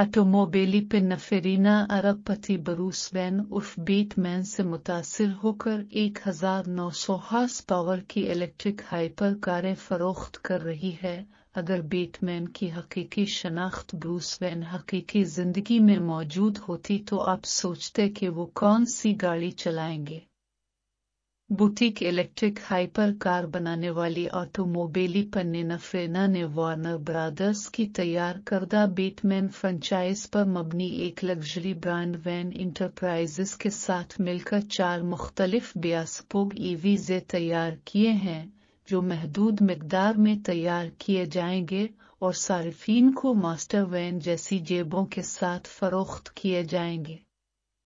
ऑटोमोबाइली पिनफेरीना अरबपति बरूस वैन उर्फ बीटमैन से मुतासर होकर एक हजार नौ सौ हार्स पावर की इलेक्ट्रिक हाइपर कारें फरोख्त कर रही है अगर बीटमैन की हकीकी शनाख्त ब्रूस वैन हकीकी जिंदगी में मौजूद होती तो आप सोचते कि वो कौन सी गाड़ी चलाएंगे बुटीक इलेक्ट्रिक हाइपर कार बनाने वाली ऑटोमोबेली पन्नेना फेना ने वार्नर ब्रादर्स की तैयार करदा बेटमैन फ्रेंचाइज पर मबनी एक लग्जरी ब्रांड वैन इंटरप्राइजेस के साथ मिलकर चार मुख्तलिफ ब्यासपोग ईवीजे e तैयार किए हैं जो महदूद मकदार में तैयार किए जाएंगे और सार्फिन को मास्टर वैन जैसी जेबों के साथ फरोख्त किए जाएंगे